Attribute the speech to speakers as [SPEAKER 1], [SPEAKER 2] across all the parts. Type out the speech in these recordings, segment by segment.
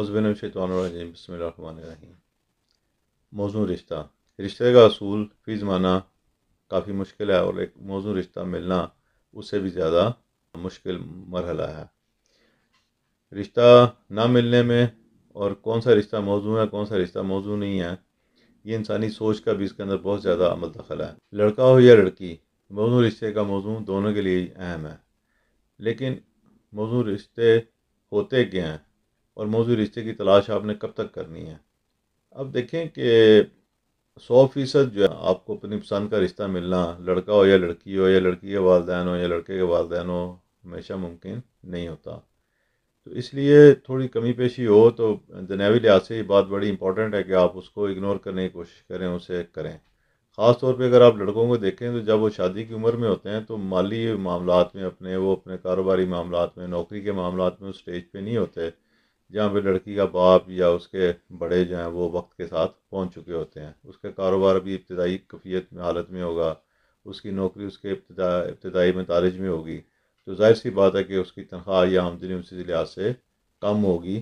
[SPEAKER 1] عزبن الشیطان الرجیم بسم اللہ الرحمن الرحیم موضوع رشتہ رشتے کا اصول زمانہ کافی مشکل ہے اور ایک موضوع رشتہ ملنا اس سے بھی زیادہ مشکل مرحلہ ہے رشتہ نہ ملنے میں اور کون سا رشتہ موضوع ہے کون سا رشتہ موضوع نہیں ہے یہ انسانی سوچ کا بھی اس کے اندر بہت زیادہ عمل دخل ہے لڑکا ہو یا لڑکی موضوع رشتے کا موضوع دونوں کے لیے اہم ہے لیکن موضوع رشتے ہوتے کیا ہیں اور موضوع رشتے کی تلاش آپ نے کب تک کرنی ہے اب دیکھیں کہ سو فیصد جو ہے آپ کو اپنی پسند کا رشتہ ملنا لڑکا ہو یا لڑکی ہو یا لڑکی کے والدین ہو یا لڑکے کے والدین ہو ہمیشہ ممکن نہیں ہوتا تو اس لیے تھوڑی کمی پیشی ہو تو جنیوی لحاظ سے یہ بات بڑی امپورٹنٹ ہے کہ آپ اس کو اگنور کرنے کی کوشش کریں اسے کریں خاص طور پہ اگر آپ لڑکوں کو دیکھیں تو جب وہ شادی کی عمر میں ہوتے ہیں تو مالی معاملات میں اپنے وہ اپنے کاروباری معاملات میں نوکری کے معاملات میں اس سٹیج پہ نہیں ہوتے جہاں پہ لڑکی کا باپ یا اس کے بڑے جو ہیں وہ وقت کے ساتھ پہنچ چکے ہوتے ہیں اس کا کاروبار بھی ابتدائی کفیت میں حالت میں ہوگا اس کی نوکری اس کے ابتدا ابتدائی متعارج میں ہوگی تو ظاہر سی بات ہے کہ اس کی تنخواہ یا آمدنی اسی لحاظ سے کم ہوگی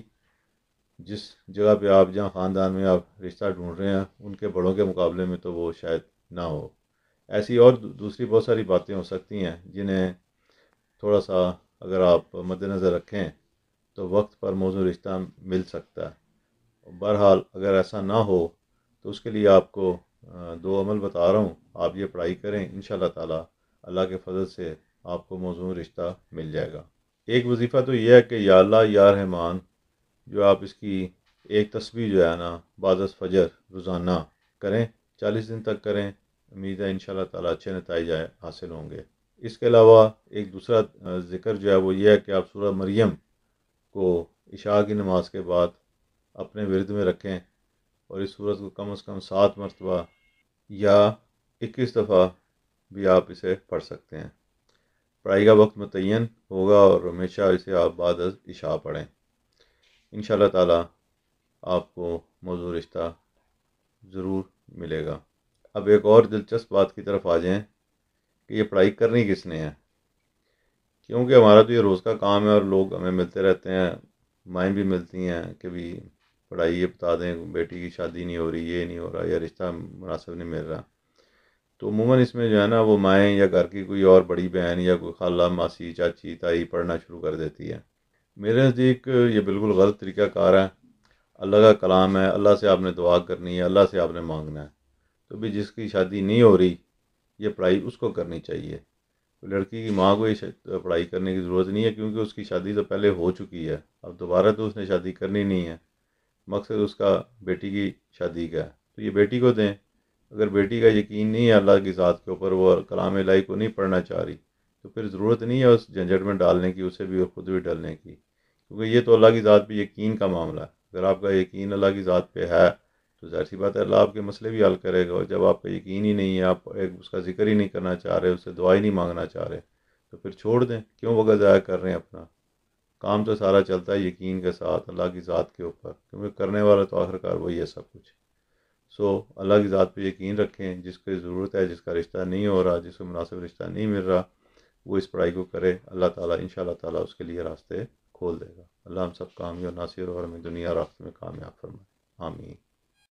[SPEAKER 1] جس جگہ پہ آپ جہاں خاندان میں آپ رشتہ ڈھونڈ رہے ہیں ان کے بڑوں کے مقابلے میں تو وہ شاید نہ ہو ایسی اور دوسری بہت ساری باتیں ہو سکتی ہیں جنہیں تھوڑا سا اگر آپ مد نظر رکھیں تو وقت پر موضوع رشتہ مل سکتا ہے بہرحال اگر ایسا نہ ہو تو اس کے لیے آپ کو دو عمل بتا رہا ہوں آپ یہ پڑھائی کریں ان شاء اللہ تعالیٰ اللہ کے فضل سے آپ کو موضوع رشتہ مل جائے گا ایک وظیفہ تو یہ ہے کہ یا اللہ یا رحمان جو آپ اس کی ایک تصویر جو ہے نا بعض فجر روزانہ کریں چالیس دن تک کریں امید ہے ان شاء اللہ تعالیٰ اچھے نتائج حاصل ہوں گے اس کے علاوہ ایک دوسرا ذکر جو ہے وہ یہ ہے کہ آپ سورہ مریم کو عشاء کی نماز کے بعد اپنے ورد میں رکھیں اور اس صورت کو کم از کم سات مرتبہ یا اکیس دفعہ بھی آپ اسے پڑھ سکتے ہیں پڑھائی کا وقت متعین ہوگا اور ہمیشہ اسے آپ بعد از عشاء پڑھیں ان شاء اللہ تعالیٰ آپ کو موضوع رشتہ ضرور ملے گا اب ایک اور دلچسپ بات کی طرف آ جائیں کہ یہ پڑھائی کرنی کس نے ہے کیونکہ ہمارا تو یہ روز کا کام ہے اور لوگ ہمیں ملتے رہتے ہیں مائیں بھی ملتی ہیں کہ بھی پڑھائی یہ بتا دیں بیٹی کی شادی نہیں ہو رہی یہ نہیں ہو رہا یا رشتہ مناسب نہیں مل رہا تو عموماً اس میں جو ہے نا وہ مائیں یا گھر کی کوئی اور بڑی بہن یا کوئی خالہ ماسی چاچی تائی پڑھنا شروع کر دیتی ہے میرے نزدیک یہ بالکل غلط طریقہ کار ہے اللہ کا کلام ہے اللہ سے آپ نے دعا کرنی ہے اللہ سے آپ نے مانگنا ہے تو بھی جس کی شادی نہیں ہو رہی یہ پڑھائی اس کو کرنی چاہیے لڑکی کی ماں کو یہ پڑھائی کرنے کی ضرورت نہیں ہے کیونکہ اس کی شادی تو پہلے ہو چکی ہے اب دوبارہ تو اس نے شادی کرنی نہیں ہے مقصد اس کا بیٹی کی شادی کا ہے تو یہ بیٹی کو دیں اگر بیٹی کا یقین نہیں ہے اللہ کی ذات کے اوپر وہ کلام الہی کو نہیں پڑھنا چاہ رہی تو پھر ضرورت نہیں ہے اس جھنجھٹ میں ڈالنے کی اسے بھی اور خود بھی ڈلنے کی کیونکہ یہ تو اللہ کی ذات پہ یقین کا معاملہ ہے اگر آپ کا یقین اللہ کی ذات پہ ہے تو ظاہر سی بات ہے اللہ آپ کے مسئلے بھی حل کرے گا اور جب آپ کا یقین ہی نہیں ہے آپ ایک اس کا ذکر ہی نہیں کرنا چاہ رہے اس سے دعائی نہیں مانگنا چاہ رہے تو پھر چھوڑ دیں کیوں وقت ضائع کر رہے ہیں اپنا کام تو سارا چلتا ہے یقین کے ساتھ اللہ کی ذات کے اوپر کیونکہ کرنے والا تو آخر کار وہی ہے سب کچھ سو اللہ کی ذات پہ یقین رکھیں جس کی ضرورت ہے جس کا رشتہ نہیں ہو رہا جس کو مناسب رشتہ نہیں مل رہا وہ اس پڑھائی کو کرے اللہ تعالیٰ ان شاء اللہ تعالیٰ اس کے لیے راستے کھول دے گا اللہ ہم سب کامیاب ناصر اور ہمیں دنیا راست میں کامیاب فرمائے آمین